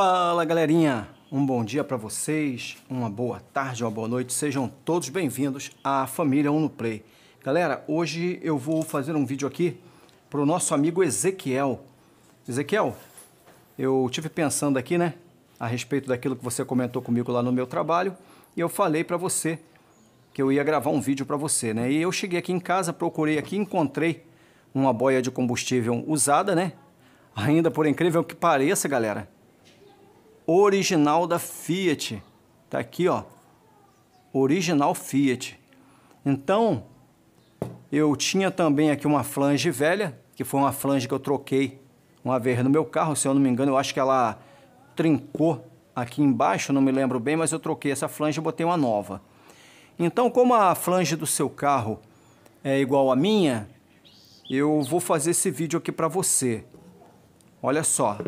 Fala galerinha, um bom dia para vocês, uma boa tarde, uma boa noite, sejam todos bem-vindos à família Uno Play. Galera, hoje eu vou fazer um vídeo aqui para o nosso amigo Ezequiel. Ezequiel, eu tive pensando aqui, né, a respeito daquilo que você comentou comigo lá no meu trabalho e eu falei para você que eu ia gravar um vídeo para você, né? E eu cheguei aqui em casa, procurei aqui, encontrei uma boia de combustível usada, né? Ainda por incrível que pareça, galera, original da Fiat. Tá aqui, ó. Original Fiat. Então, eu tinha também aqui uma flange velha, que foi uma flange que eu troquei uma vez no meu carro, se eu não me engano, eu acho que ela trincou aqui embaixo, não me lembro bem, mas eu troquei essa flange e botei uma nova. Então, como a flange do seu carro é igual à minha, eu vou fazer esse vídeo aqui para você. Olha só,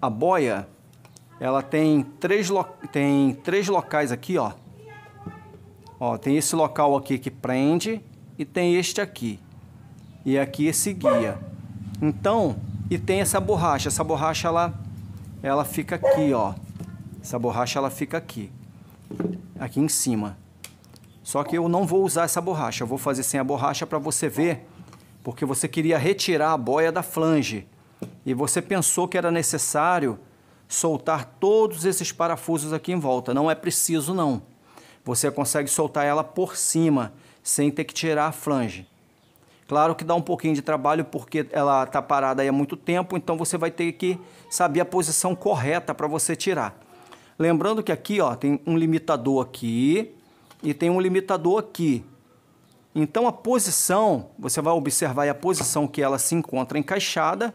a boia ela tem três, lo... tem três locais aqui, ó. Ó, tem esse local aqui que prende e tem este aqui. E aqui esse guia. Então, e tem essa borracha. Essa borracha, ela, ela fica aqui, ó. Essa borracha, ela fica aqui. Aqui em cima. Só que eu não vou usar essa borracha. Eu vou fazer sem a borracha para você ver. Porque você queria retirar a boia da flange. E você pensou que era necessário soltar todos esses parafusos aqui em volta. Não é preciso, não. Você consegue soltar ela por cima, sem ter que tirar a flange. Claro que dá um pouquinho de trabalho porque ela está parada aí há muito tempo, então você vai ter que saber a posição correta para você tirar. Lembrando que aqui ó, tem um limitador aqui e tem um limitador aqui. Então a posição, você vai observar a posição que ela se encontra encaixada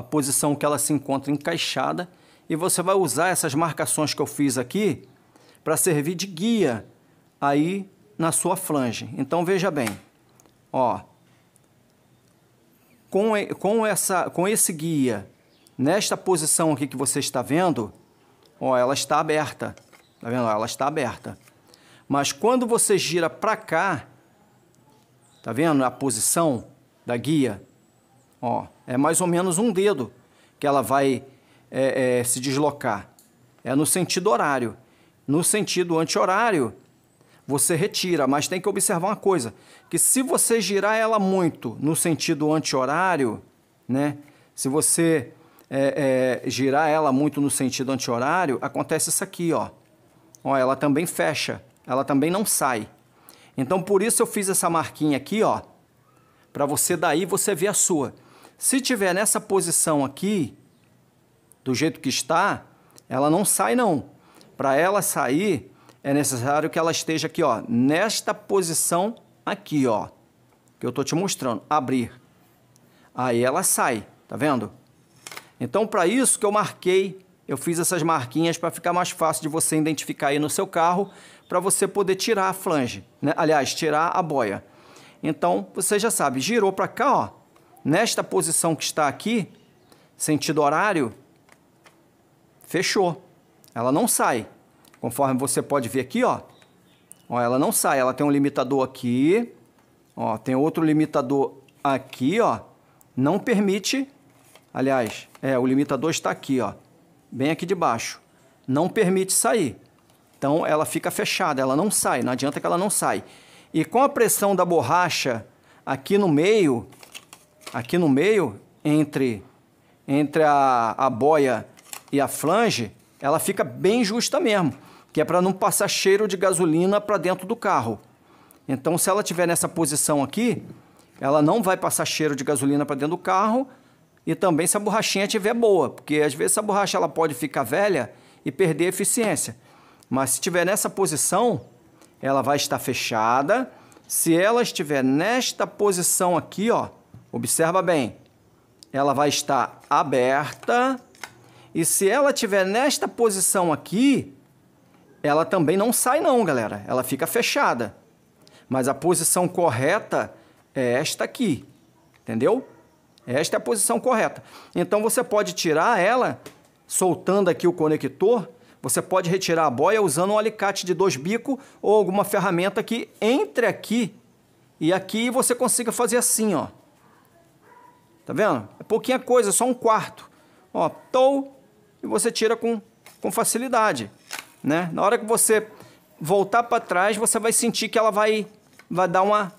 a posição que ela se encontra encaixada e você vai usar essas marcações que eu fiz aqui para servir de guia aí na sua flange. Então veja bem, ó, com, com, essa, com esse guia, nesta posição aqui que você está vendo, ó, ela está aberta, tá vendo? Ela está aberta. Mas quando você gira para cá, tá vendo a posição da guia? Ó, é mais ou menos um dedo que ela vai é, é, se deslocar. É no sentido horário. No sentido anti-horário, você retira, mas tem que observar uma coisa, que se você girar ela muito no sentido anti-horário, né? Se você é, é, girar ela muito no sentido anti-horário, acontece isso aqui, ó. ó. Ela também fecha, ela também não sai. Então, por isso eu fiz essa marquinha aqui, ó, para você daí você ver a sua. Se tiver nessa posição aqui, do jeito que está, ela não sai não. Para ela sair, é necessário que ela esteja aqui, ó, nesta posição aqui, ó, que eu tô te mostrando, abrir. Aí ela sai, tá vendo? Então, para isso que eu marquei, eu fiz essas marquinhas para ficar mais fácil de você identificar aí no seu carro, para você poder tirar a flange, né? aliás, tirar a boia. Então, você já sabe, girou para cá, ó, nesta posição que está aqui, sentido horário, fechou. Ela não sai. Conforme você pode ver aqui, ó. ó ela não sai. Ela tem um limitador aqui. Ó, tem outro limitador aqui, ó. Não permite. Aliás, é, o limitador está aqui, ó. Bem aqui de baixo. Não permite sair. Então ela fica fechada, ela não sai, não adianta que ela não sai. E com a pressão da borracha aqui no meio, aqui no meio, entre, entre a, a boia e a flange, ela fica bem justa mesmo, que é para não passar cheiro de gasolina para dentro do carro. Então, se ela tiver nessa posição aqui, ela não vai passar cheiro de gasolina para dentro do carro e também se a borrachinha tiver boa, porque às vezes a borracha ela pode ficar velha e perder eficiência. Mas se tiver nessa posição, ela vai estar fechada. Se ela estiver nesta posição aqui, ó, Observa bem. Ela vai estar aberta e se ela tiver nesta posição aqui, ela também não sai não, galera. Ela fica fechada. Mas a posição correta é esta aqui. Entendeu? Esta é a posição correta. Então você pode tirar ela soltando aqui o conector, você pode retirar a boia usando um alicate de dois bicos ou alguma ferramenta que entre aqui e aqui você consiga fazer assim, ó. Tá vendo? É pouquinha coisa, só um quarto. Ó, tou e você tira com, com facilidade, né? Na hora que você voltar para trás, você vai sentir que ela vai, vai dar uma,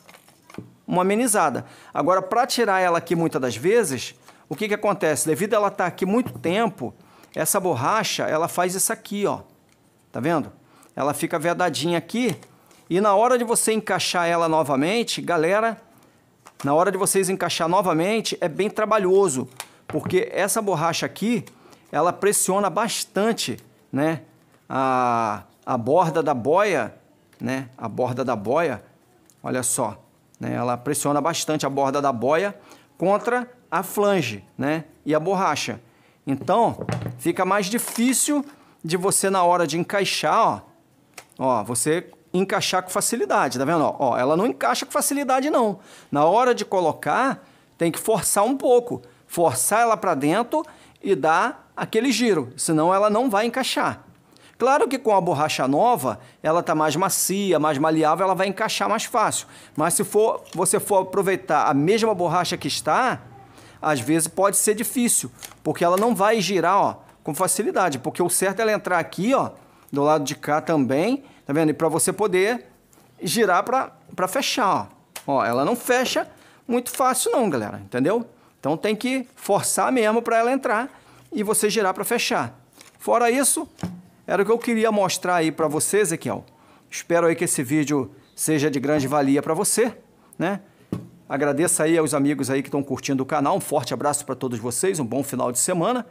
uma amenizada. Agora, para tirar ela aqui muitas das vezes, o que, que acontece? Devido a ela estar tá aqui muito tempo, essa borracha, ela faz isso aqui, ó. Tá vendo? Ela fica vedadinha aqui. E na hora de você encaixar ela novamente, galera, na hora de vocês encaixar novamente, é bem trabalhoso, porque essa borracha aqui, ela pressiona bastante, né? A, a borda da boia, né? A borda da boia, olha só, né? Ela pressiona bastante a borda da boia contra a flange, né? E a borracha. Então, fica mais difícil de você na hora de encaixar, ó, ó, você encaixar com facilidade, tá vendo? Ó, ela não encaixa com facilidade não. Na hora de colocar, tem que forçar um pouco, forçar ela para dentro e dar aquele giro, senão ela não vai encaixar. Claro que com a borracha nova, ela está mais macia, mais maleável, ela vai encaixar mais fácil. Mas se for, você for aproveitar a mesma borracha que está, às vezes pode ser difícil, porque ela não vai girar ó, com facilidade, porque o certo é ela entrar aqui ó, do lado de cá também, tá vendo? E para você poder girar para fechar, ó. ó. Ela não fecha muito fácil não, galera, entendeu? Então tem que forçar mesmo para ela entrar e você girar para fechar. Fora isso, era o que eu queria mostrar aí para vocês, Ezequiel. Espero aí que esse vídeo seja de grande valia para você, né? Agradeço aí aos amigos aí que estão curtindo o canal. Um forte abraço para todos vocês, um bom final de semana.